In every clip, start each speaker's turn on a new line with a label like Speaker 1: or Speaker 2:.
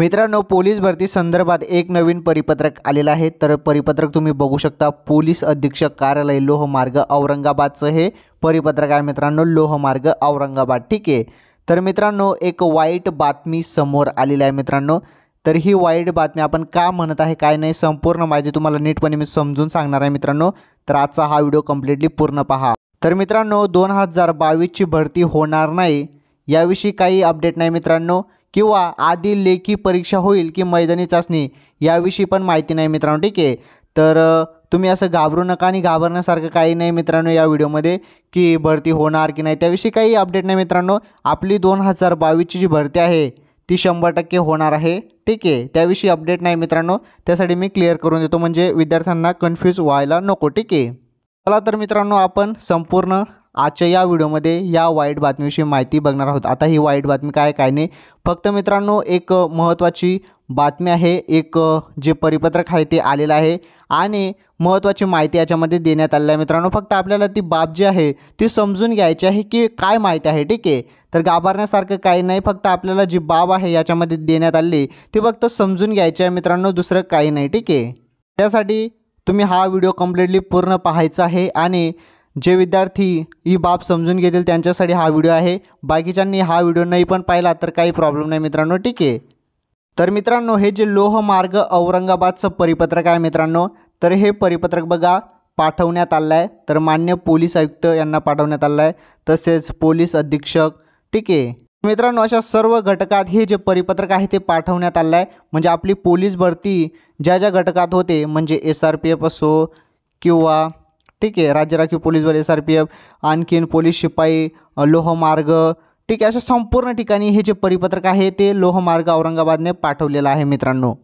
Speaker 1: मित्रांनो पोलीस भरती संदर्भात एक नवीन परिपत्रक आलेलं आहे तर परिपत्रक तुम्ही बघू शकता पोलीस अधीक्षक कार्यालय लोहमार्ग औरंगाबादचं हे परिपत्रक आहे मित्रांनो लोहमार्ग औरंगाबाद ठीक आहे तर मित्रांनो एक वाईट बातमी समोर आलेली आहे मित्रांनो तर ही वाईट बातमी आपण का म्हणत आहे काय नाही संपूर्ण माहिती तुम्हाला नीटपणे मी समजून सांगणार आहे मित्रांनो तर आजचा हा व्हिडिओ कम्प्लिटली पूर्ण पहा तर मित्रांनो दोन हजार बावीसची भरती होणार नाही याविषयी काही अपडेट नाही मित्रांनो किंवा आधी लेखी परीक्षा होईल की मैदानी चाचणी याविषयी पण माहिती नाही मित्रांनो ठीक आहे तर तुम्ही असं घाबरू नका आणि घाबरण्यासारखं काही नाही मित्रांनो या व्हिडिओमध्ये की भरती होणार की नाही त्याविषयी काही अपडेट नाही मित्रांनो आपली दोन हजार बावीसची जी भरती आहे ती शंभर टक्के होणार आहे ठीक आहे त्याविषयी अपडेट नाही मित्रांनो त्यासाठी मी क्लिअर करून देतो म्हणजे विद्यार्थ्यांना कन्फ्यूज व्हायला नको ठीक आहे चला तर मित्रांनो आपण संपूर्ण आजच्या या व्हिडिओमध्ये या वाईट बातमीविषयी माहिती बघणार आहोत आता ही वाईट बातमी काय काय नाही फक्त मित्रांनो एक महत्त्वाची बातमी आहे एक जे परिपत्रक आहे ते आलेलं आहे आणि महत्त्वाची माहिती याच्यामध्ये देण्यात आलेली आहे मित्रांनो फक्त आपल्याला ती बाब जी आहे ती समजून घ्यायची आहे की काय माहिती आहे ठीक आहे तर गाभारण्यासारखं काही नाही फक्त आपल्याला जी बाब आहे याच्यामध्ये देण्यात आली ती फक्त समजून घ्यायची आहे मित्रांनो दुसरं काही नाही ठीक आहे त्यासाठी तुम्ही हा व्हिडिओ कम्प्लिटली पूर्ण पाहायचा आहे आणि जे विद्यार्थी ही बाब समजून घेतील त्यांच्यासाठी हा व्हिडिओ आहे बाकीच्यांनी हा व्हिडिओ नाही पण पाहिला तर काही प्रॉब्लेम नाही मित्रांनो ठीक आहे तर मित्रांनो हे जे लोहमार्ग औरंगाबादचं परिपत्रक आहे मित्रांनो तर हे परिपत्रक बघा पाठवण्यात आलं आहे तर मान्य पोलीस आयुक्त यांना पाठवण्यात आलं आहे तसेच पोलीस अधीक्षक ठीक आहे मित्रांनो अशा सर्व घटकात हे जे परिपत्रक आहे ते पाठवण्यात आलं आहे म्हणजे आपली पोलीस भरती ज्या ज्या घटकात होते म्हणजे एस आर पी एफ असो किंवा ठीक आहे राज्य राखीव पोलीस बल एस आर पी एफ आणखीन पोलीस शिपाई लोहमार्ग ठीक आहे अशा संपूर्ण ठिकाणी हे जे परिपत्रक आहे ते लोहमार्ग औरंगाबादने पाठवलेलं आहे मित्रांनो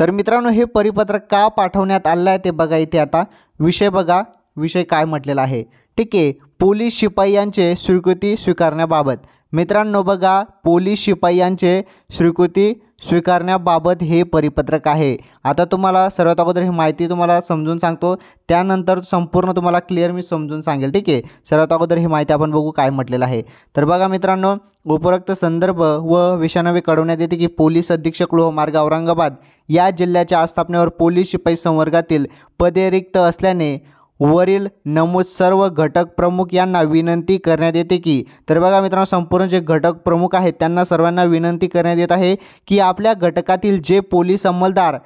Speaker 1: तर मित्रांनो हे परिपत्रक का पाठवण्यात आलं आहे ते बघा इथे आता विषय बघा विषय काय म्हटलेला आहे ठीक आहे पोलीस शिपाई यांचे स्वीकृती स्वीकारण्याबाबत मित्रांनो बघा पोलीस शिपाई यांचे स्वीकृती स्वीकारण्याबाबत हे परिपत्रक आहे आता तुम्हाला सर्वात अगोदर ही माहिती तुम्हाला समजून सांगतो त्यानंतर संपूर्ण तुम्हाला क्लिअर मी समजून सांगेल ठीक आहे सर्वात अगोदर ही माहिती आपण बघू काय म्हटलेलं आहे तर बघा मित्रांनो उपरोक्त संदर्भ व विषाणवे कळवण्यात येते की पोलीस अधीक्षक मार्ग औरंगाबाद या जिल्ह्याच्या आस्थापनेवर पोलीस शिपाई संवर्गातील पदे रिक्त असल्याने वरील नमूद सर्व घटक प्रमुख यांना विनंती करण्यात येते की तर बघा मित्रांनो संपूर्ण जे घटक प्रमुख आहेत त्यांना सर्वांना विनंती करण्यात येत आहे की आपल्या घटकातील जे पोलीस अंमलदार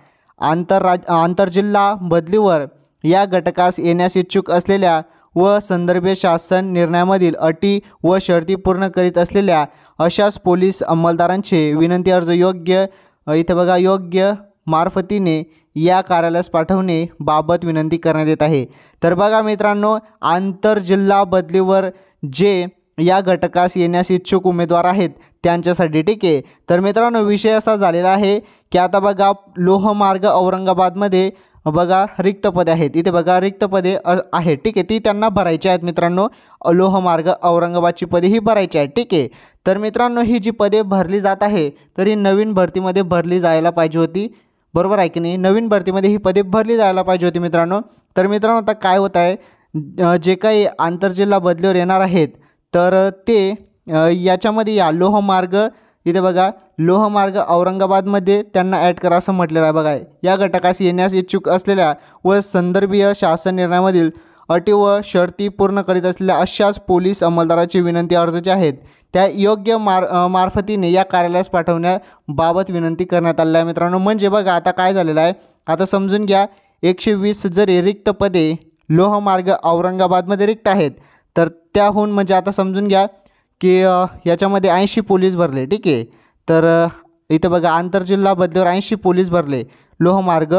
Speaker 1: आंतरराज आंतरजिल्हा बदलीवर या घटकास येण्यास इच्छुक असलेल्या व संदर्भ शासन निर्णयामधील अटी व शर्ती पूर्ण करीत असलेल्या अशाच पोलीस अंमलदारांचे विनंती अर्ज योग्य इथं बघा योग्य मार्फतीने या कार्यालयास पाठवणे बाबत विनंती करण्यात येत आहे तर बघा मित्रांनो आंतरजिल्हा बदलीवर जे या घटकास येण्यास इच्छुक उमेदवार आहेत त्यांच्यासाठी ठीक आहे तर मित्रांनो विषय असा झालेला आहे की आता बघा लोहमार्ग औरंगाबादमध्ये बघा रिक्त पदे आहेत इथे बघा रिक्त पदे आहेत ठीक आहे ती त्यांना भरायची आहेत मित्रांनो लोहमार्ग औरंगाबादची पदे ही भरायची आहेत ठीक आहे तर मित्रांनो ही जी पदे भरली जात आहे तर ही नवीन भरतीमध्ये भरली जायला पाहिजे होती बरोबर आहे की नाही नवीन भरतीमध्ये ही पदे भरली जायला पाहिजे होती मित्रांनो तर मित्रांनो आता काय होत आहे जे काही आंतरजिल्हा बदलीवर येणार आहेत तर ते याच्यामध्ये या लोहमार्ग इथे बघा लोहमार्ग औरंगाबादमध्ये त्यांना ॲड करा असं म्हटलेलं आहे बघा या घटकास येण्यास इच्छुक असलेल्या व संदर्भीय शासन निर्णयामधील अटी व शर्ती पूर्ण करीत असलेल्या अशाच पोलीस अंमलदाराची विनंती अर्ज आहेत त्या योग्य मार मार्फतीने या कार्यालयास पाठवण्याबाबत विनंती करण्यात आली आहे मित्रांनो म्हणजे बघा आता काय झालेलं आहे आता समजून घ्या एकशे वीस जरी रिक्त पदे लोहमार्ग औरंगाबादमध्ये रिक्त आहेत तर त्याहून म्हणजे आता समजून घ्या की याच्यामध्ये ऐंशी पोलीस भरले ठीक आहे तर इथं बघा आंतरजिल्हा बदलीवर ऐंशी पोलीस भरले लोहमार्ग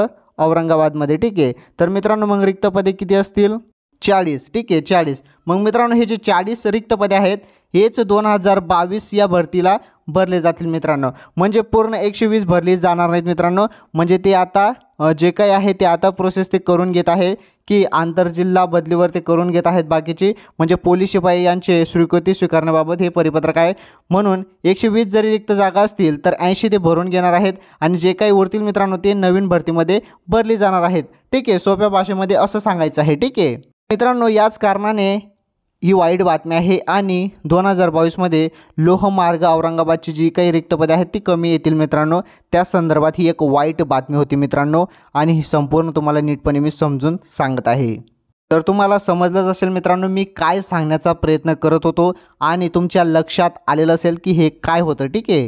Speaker 1: औरंगाबादमध्ये ठीक आहे तर मित्रांनो मग रिक्त पदे किती असतील चाळीस ठीक आहे चाळीस मग मित्रांनो हे जे चाळीस रिक्त पदे आहेत हेच दोन हजार बावीस या भरतीला भरले जातील मित्रांनो म्हणजे पूर्ण एकशे वीस भरली जाणार नाहीत मित्रांनो म्हणजे ते आता जे काही आहे ते आता प्रोसेस ते करून घेत आहे की आंतरजिल्हा बदलीवर ते करून घेत आहेत बाकीची म्हणजे पोलीस शिपाई यांचे स्वीकृती स्वीकारण्याबाबत हे परिपत्रक आहे म्हणून एकशे वीस जरी रिक्त जागा असतील तर ऐंशी ते भरून घेणार आहेत आणि जे काही उरतील मित्रांनो ते नवीन भरतीमध्ये भरली जाणार आहेत ठीक आहे सोप्या भाषेमध्ये असं सांगायचं आहे ठीक आहे मित्रांनो याच कारणाने ही वाईट बातमी आहे आणि दोन हजार बावीसमध्ये लोहमार्ग औरंगाबादची जी काही रिक्त पदे आहेत ती कमी येतील मित्रांनो त्या संदर्भात ही एक वाईट बातमी होती मित्रांनो आणि ही संपूर्ण तुम्हाला नीटपणे मी समजून सांगत आहे तर तुम्हाला समजलंच असेल मित्रांनो मी काय सांगण्याचा प्रयत्न करत होतो आणि तुमच्या लक्षात आलेलं असेल की हे काय होतं ठीक आहे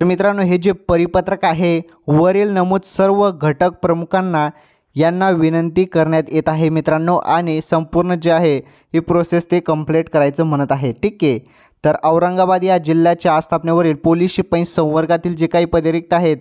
Speaker 1: तर मित्रांनो हे जे परिपत्रक आहे वरील नमूद सर्व घटक प्रमुखांना यांना विनंती करण्यात येत आहे मित्रांनो आणि संपूर्ण जे आहे ही प्रोसेस ते कम्प्लीट करायचं म्हणत आहे ठीक आहे तर औरंगाबाद या जिल्ह्याच्या आस्थापनेवरील पोलीस शिपाई संवर्गातील जे काही पदे आहेत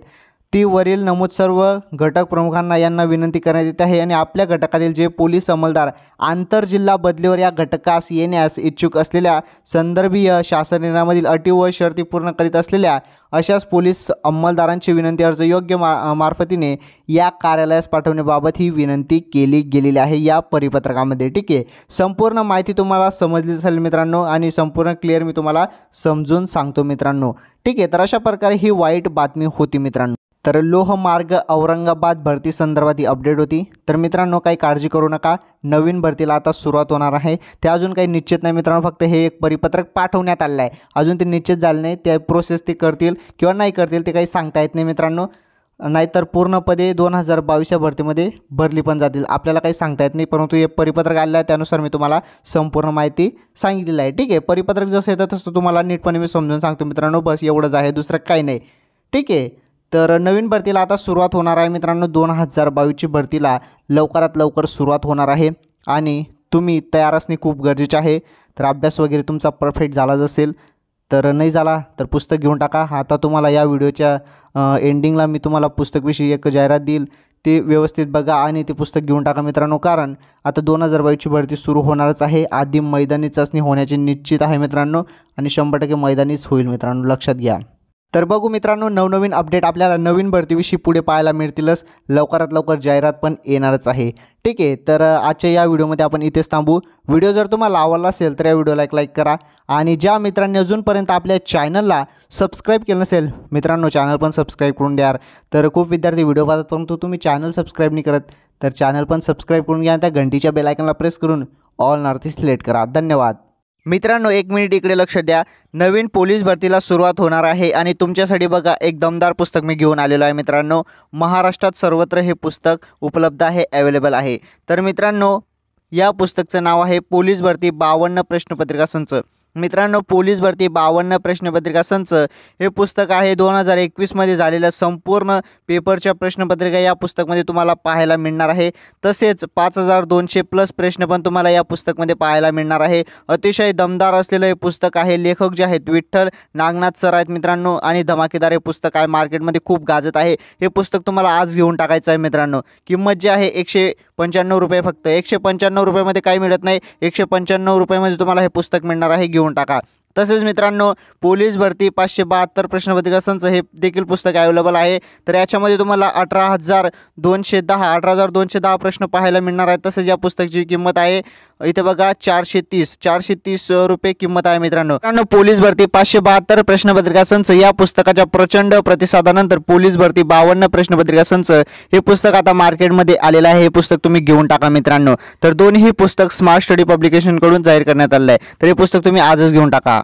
Speaker 1: ती वरील नमूद सर्व घटक प्रमुखांना यांना विनंती करण्यात येत आहे आणि आपल्या घटकातील जे पोलीस अंमलदार आंतरजिल्हा बदलीवर या घटकास येण्यास इच्छुक असलेल्या संदर्भीय शासन निर्णयामधील अटी व शर्ती पूर्ण करीत असलेल्या अशाच पोलीस अंमलदारांची विनंती अर्ज योग्य मा मार्फतीने या कार्यालयास पाठवण्याबाबत ही विनंती केली गेलेली आहे या परिपत्रकामध्ये ठीक आहे संपूर्ण माहिती तुम्हाला समजली असेल मित्रांनो आणि संपूर्ण क्लिअर मी तुम्हाला समजून सांगतो मित्रांनो ठीक आहे तर अशा प्रकारे ही वाईट बातमी होती मित्रांनो तर लोहमार्ग औरंगाबाद भरती संदर्भात ही अपडेट होती तर मित्रांनो काही काळजी करू नका नवीन भरतीला आता सुरुवात होणार आहे ते अजून काही निश्चित नाही मित्रांनो फक्त हे एक परिपत्रक पाठवण्यात आलं आहे अजून ते निश्चित झालं नाही त्या प्रोसेस ते करतील किंवा नाही करतील ते काही सांगता येत नाही मित्रांनो नाहीतर पूर्णपदे दोन हजार बावीसच्या भरतीमध्ये भरली पण जातील आपल्याला काही सांगता येत नाही परंतु हे परिपत्रक आलेलं आहे त्यानुसार मी तुम्हाला संपूर्ण माहिती सांगितलेलं आहे ठीक आहे परिपत्रक जसं येतं तसं तुम्हाला नीटपणे मी समजून सांगतो मित्रांनो बस एवढंच आहे दुसरं काही नाही ठीक आहे तर नवीन भरतीला आता सुरुवात होणार आहे मित्रांनो दोन हजार बावीसची भरतीला लवकरात लवकर सुरुवात होणार आहे आणि तुम्ही तयार असणे खूप गरजेचे आहे तर अभ्यास वगैरे तुमचा परफेक्ट झालाच असेल तर नाही झाला तर पुस्तक घेऊन टाका आता तुम्हाला या व्हिडिओच्या एंडिंगला मी तुम्हाला पुस्तकविषयी एक जाहिरात देईल ते व्यवस्थित बघा आणि ते पुस्तक घेऊन टाका मित्रांनो कारण आता दोन हजार बावीसची भरती सुरू होणारच आहे आधी मैदानी चाचणी होण्याची निश्चित आहे मित्रांनो आणि शंभर टक्के मैदानीच होईल मित्रांनो लक्षात घ्या तर बघू मित्रांनो नवनवीन अपडेट आपल्याला नवीन भरतीविषयी पुढे पाहायला मिळतीलच लवकरात लवकर जाहिरात पण येणारच आहे ठीक आहे तर आजच्या या व्हिडिओमध्ये आपण इथेच थांबू व्हिडिओ जर तुम्हाला आवडला असेल तर या व्हिडिओला एक लाईक करा आणि ज्या मित्रांनी अजूनपर्यंत आपल्या चॅनलला सबस्क्राईब केलं नसेल मित्रांनो चॅनल पण सबस्क्राईब करून द्या तर खूप विद्यार्थी व्हिडिओ पाहतात परंतु तुम्ही चॅनल सबस्क्राईब नाही करत तर चॅनल पण सबस्क्राईब करून घ्या त्या घंटीच्या बेलायकनला प्रेस करून ऑल नॉर्थ सिलेक्ट करा धन्यवाद मित्रांनो एक मिनिट इकडे लक्ष द्या नवीन पोलीस भरतीला सुरुवात होणार आहे आणि तुमच्यासाठी बघा एक दमदार पुस्तक मी घेऊन आलेलो आहे मित्रांनो महाराष्ट्रात सर्वत्र हे पुस्तक उपलब्ध आहे अवेलेबल आहे तर मित्रांनो या पुस्तकचं नाव आहे पोलीस भरती बावन्न प्रश्नपत्रिका संच मित्रांनो पोलीस भरती बावन्न प्रश्नपत्रिका संच हे पुस्तक आहे दोन हजार एकवीसमध्ये झालेल्या संपूर्ण पेपरच्या प्रश्नपत्रिका या पुस्तकमध्ये तुम्हाला पाहायला मिळणार आहे तसेच पाच हजार दोनशे प्लस प्रश्न पण तुम्हाला या पुस्तकमध्ये पाहायला मिळणार आहे अतिशय दमदार असलेलं हे पुस्तक आहे लेखक जे आहेत विठ्ठल नागनाथ सर आहेत मित्रांनो आणि धमाकेदार हे पुस्तक आहे मार्केटमध्ये खूप गाजत आहे हे पुस्तक तुम्हाला आज घेऊन टाकायचं आहे मित्रांनो किंमत जी आहे एकशे पंच्याण्णव रुपये फक्त एकशे पंच्याण्णव रुपयामध्ये काही मिळत नाही एकशे पंच्याण्णव रुपयामध्ये तुम्हाला हे पुस्तक मिळणार आहे घेऊन টাকা तसेच मित्रांनो पोलीस भरती पाचशे बहात्तर प्रश्नपत्रिका संच हे देखील पुस्तक अवेलेबल आहे तर याच्यामध्ये तुम्हाला अठरा हजार दोनशे दहा अठरा हजार दोनशे दहा प्रश्न पाहायला मिळणार आहेत तसेच या पुस्तकाची किंमत आहे इथे बघा चारशे तीस चारशे तीस रुपये किंमत आहे मित्रांनो मित्रांनो पोलीस भरती पाचशे बहात्तर प्रश्नपत्रिका संच या पुस्तकाच्या प्रचंड प्रतिसादानंतर पोलीस भरती बावन्न प्रश्नपत्रिका संच हे पुस्तक आता मार्केटमध्ये आलेलं आहे हे पुस्तक तुम्ही घेऊन टाका मित्रांनो तर दोन्ही पुस्तक स्मार्ट स्टडी पब्लिकेशनकडून जाहीर करण्यात आलं आहे तर हे पुस्तक तुम्ही आजच घेऊन टाका